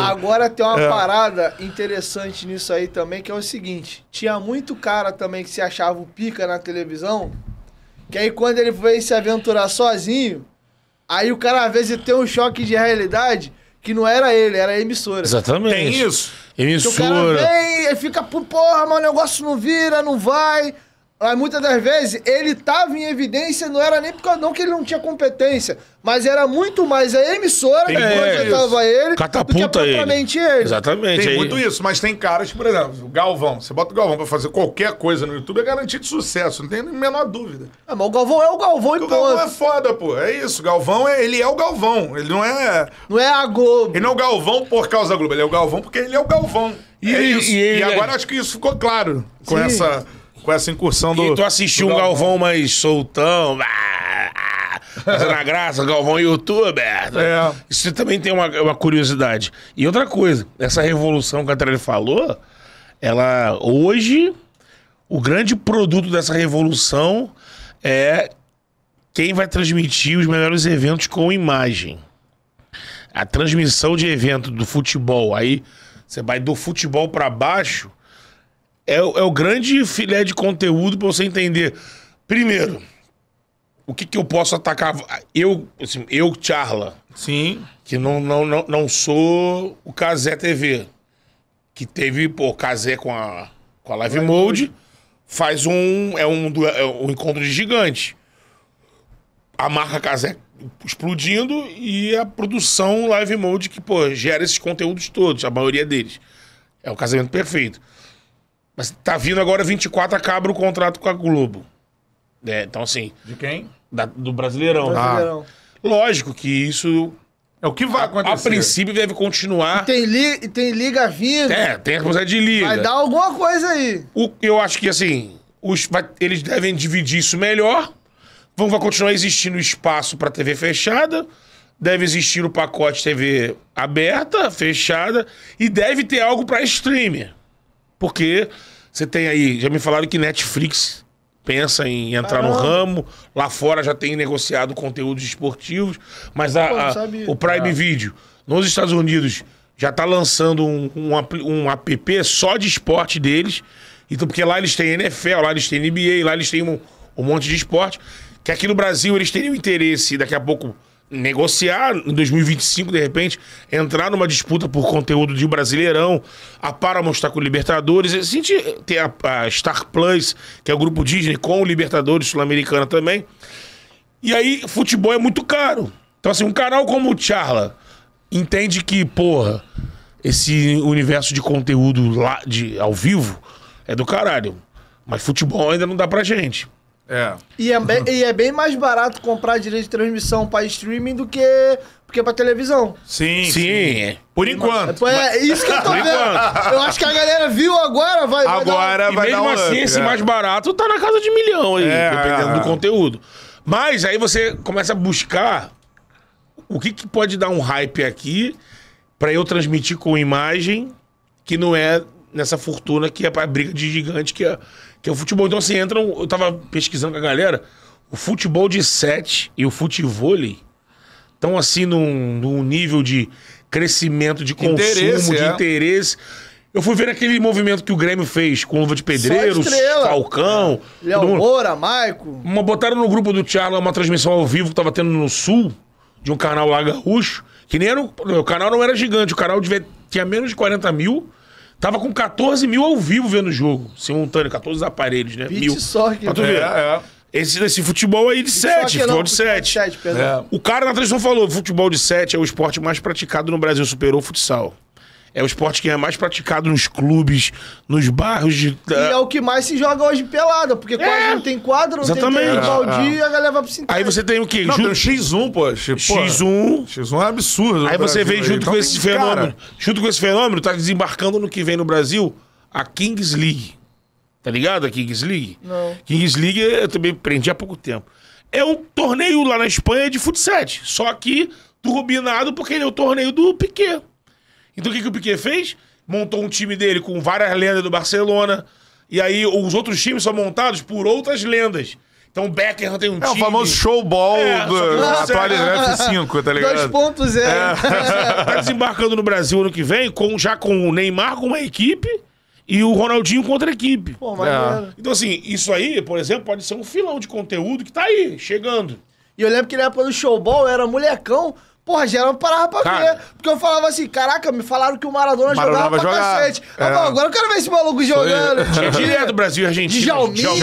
Agora tem uma é. parada interessante nisso aí também, que é o seguinte: tinha muito cara também que se achava o pica na televisão, que aí quando ele veio se aventurar sozinho, aí o cara às vezes tem um choque de realidade que não era ele, era a emissora. Exatamente. Tem isso. Emissora. Que o cara vem, fica, porra, mas o negócio não vira, não vai. Mas muitas das vezes ele estava em evidência, não era nem porque não que ele não tinha competência, mas era muito mais a emissora tem que projetava ele Catapulta do que propriamente ele. ele. Exatamente. Tem é muito isso. mas tem caras, por exemplo, o Galvão. Você bota o Galvão pra fazer qualquer coisa no YouTube, é garantia de sucesso, não tem a menor dúvida. É mas o Galvão é o Galvão e O Galvão é foda, pô. É isso. O Galvão, é, ele é o Galvão. Ele não é... Não é a Globo. Ele não é o Galvão por causa da Globo. Ele é o Galvão porque ele é o Galvão. E, é e, e, e é- agora acho que isso ficou claro com Sim. essa com essa incursão do. E tu assistiu um Galvão mais soltão. Ah, ah, fazendo a graça, Galvão youtuber. É. Isso também tem uma, uma curiosidade. E outra coisa, essa revolução que a Trelli falou, ela hoje o grande produto dessa revolução é quem vai transmitir os melhores eventos com imagem. A transmissão de evento do futebol, aí você vai do futebol para baixo, é, é o grande filé de conteúdo para você entender. Primeiro, o que, que eu posso atacar? Eu, assim, eu, Charla. Sim. Que não, não, não, não sou o Casé TV. Que teve, pô, Casé com a, com a Live, Live Mode. Mode. Faz um. É um, é um encontro de gigante. A marca Casé explodindo e a produção Live Mode que, pô, gera esses conteúdos todos, a maioria deles. É o casamento perfeito. Mas tá vindo agora 24, acaba o contrato com a Globo. É, então, assim. De quem? Da, do Brasileirão. Do Brasileirão. Ah. Lógico que isso. É o que vai acontecer. A, a princípio deve continuar. E tem, li, e tem liga vindo. É, tem a coisa de liga. Vai dar alguma coisa aí. O, eu acho que, assim, os, vai, eles devem dividir isso melhor. Vão, vai continuar existindo espaço para TV fechada. Deve existir o pacote TV aberta, fechada. E deve ter algo para streamer. Porque você tem aí, já me falaram que Netflix pensa em entrar Caramba. no ramo, lá fora já tem negociado conteúdos esportivos, mas a, a, o Prime ah. Video nos Estados Unidos já está lançando um, um, um app só de esporte deles. Então, porque lá eles têm NFL, lá eles têm NBA, lá eles têm um, um monte de esporte. Que aqui no Brasil eles teriam interesse, daqui a pouco negociar em 2025, de repente, entrar numa disputa por conteúdo de Brasileirão, a Paramount está com o Libertadores, a gente tem a, a, Star Plus, que é o grupo Disney, com o Libertadores Sul-Americana também. E aí, futebol é muito caro. Então, assim, um canal como o Charla entende que, porra, esse universo de conteúdo lá, de, ao vivo, é do caralho. Mas futebol ainda não dá pra gente. É. E é, bem, e é bem mais barato comprar direito de transmissão para streaming do que porque pra televisão. Sim. Sim. Por enquanto. É, é isso que eu tô vendo. Eu acho que a galera viu agora, vai. Agora vai dar um... vai mesmo dar assim, esse é. mais barato tá na casa de milhão aí, é, dependendo do conteúdo. Mas aí você começa a buscar o que, que pode dar um hype aqui para eu transmitir com imagem que não é nessa fortuna que é pra briga de gigante que é que é o futebol. Então, assim, entram. Eu tava pesquisando com a galera. O futebol de sete e o futevôlei estão, assim, num, num, nível de crescimento, de consumo, interesse, de é. interesse. Eu fui ver aquele movimento que o Grêmio fez com Luva de Pedreiros, Falcão. É. Léo Moura, Maico. Uma, botaram no grupo do Thiago uma transmissão ao vivo que tava tendo no Sul, de um canal lá gaúcho. Que nem era. O, o canal não era gigante, o canal devia, tinha menos de 40 mil. Tava com 14 mil ao vivo vendo o jogo, simultâneo, 14 aparelhos, né? Pitch mil. Só que... Pra tu ver. É, é. Esse, esse futebol aí de 7, futebol não, de 7. É. O cara na transmissão falou: futebol de 7 é o esporte mais praticado no Brasil, superou o futsal. É o esporte que é mais praticado nos clubes, nos bairros. De... E é, é o que mais se joga hoje pelada, porque é. quase não tem quadro, não Exatamente. tem baldia, é. a galera vai pro Aí você tem o quê? Não, junto... tem o X1, pô. X1. X1 é absurdo. Aí né, você vem junto com então esse cara. fenômeno. Junto com esse fenômeno, tá desembarcando no que vem no Brasil a Kings League. Tá ligado a Kings League? Não. Kings League eu também aprendi há pouco tempo. É um torneio lá na Espanha de futsal, só que turbinado porque ele é o torneio do Piquet. Então o que, que o Piquet fez? Montou um time dele com várias lendas do Barcelona. E aí os outros times são montados por outras lendas. Então o Beckham tem um é, time. É o famoso showball é, do Atlético é. F5, tá ligado? 2.0. É. é. tá desembarcando no Brasil ano que vem, com, já com o Neymar com uma equipe e o Ronaldinho contra a equipe. Pô, é. Então, assim, isso aí, por exemplo, pode ser um filão de conteúdo que tá aí, chegando. E eu lembro que na época do showball era molecão. Porra, geral parava pra cara, ver. Porque eu falava assim, caraca, me falaram que o Maradona, Maradona jogava pra jogar. cacete. É. agora eu quero ver esse maluco jogando. Tinha direto Brasil e Argentina. Jalminha. Né?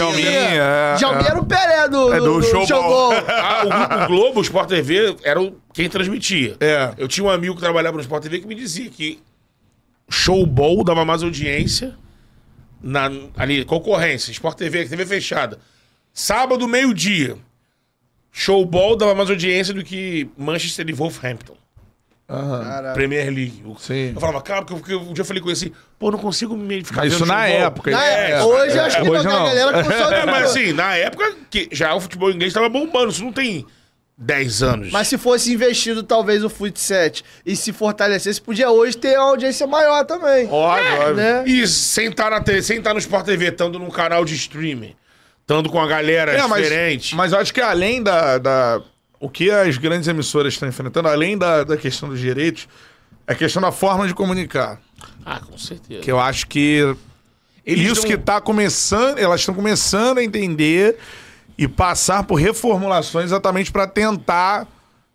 Jalminha. é, era o Pelé do, é do, do showball. showball. ah, o Grupo Globo, o Sport TV, era quem transmitia. É. Eu tinha um amigo que trabalhava no Sport TV que me dizia que showball dava mais audiência na, ali, concorrência, Sport TV, TV fechada. Sábado, meio-dia. Showball dava mais audiência do que Manchester e Wolverhampton. Aham. Premier League. Sim. Eu falava, cara, porque porque um dia eu falei com ele assim, pô, não consigo me ficar Mas isso na showball. época. Na é, época. É, hoje eu é, acho que hoje não, tem a galera que funciona. É, mas assim, na época que já o futebol inglês tava bombando, isso não tem 10 anos. Mas se fosse investido talvez o Futset e se fortalecesse, podia hoje ter uma audiência maior também. Óbvio, óbvio. Né? E sem estar na TV, sentar no Sport TV, estando num canal de streaming. Estando com a galera é, diferente. Mas, mas eu acho que além da, da. O que as grandes emissoras estão enfrentando, além da, da questão dos direitos, é a questão da forma de comunicar. Ah, com certeza. Que eu acho que. Eles isso que está começando. Elas estão começando a entender e passar por reformulações exatamente para tentar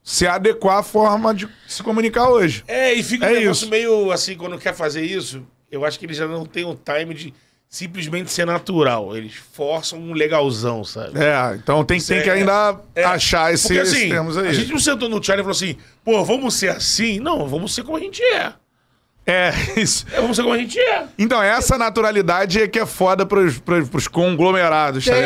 se adequar à forma de se comunicar hoje. É, e fica é negócio isso. meio assim, quando quer fazer isso, eu acho que eles já não têm o time de simplesmente ser natural. Eles forçam um legalzão, sabe? É, então tem, tem que é, ainda é, achar esse, porque, assim, esses termos aí. A gente não sentou no Charlie e falou assim, pô, vamos ser assim? Não, vamos ser como a gente é. É, isso. É, vamos ser como a gente é. Então, essa naturalidade é que é foda pros, pros, pros conglomerados, tá é. ligado?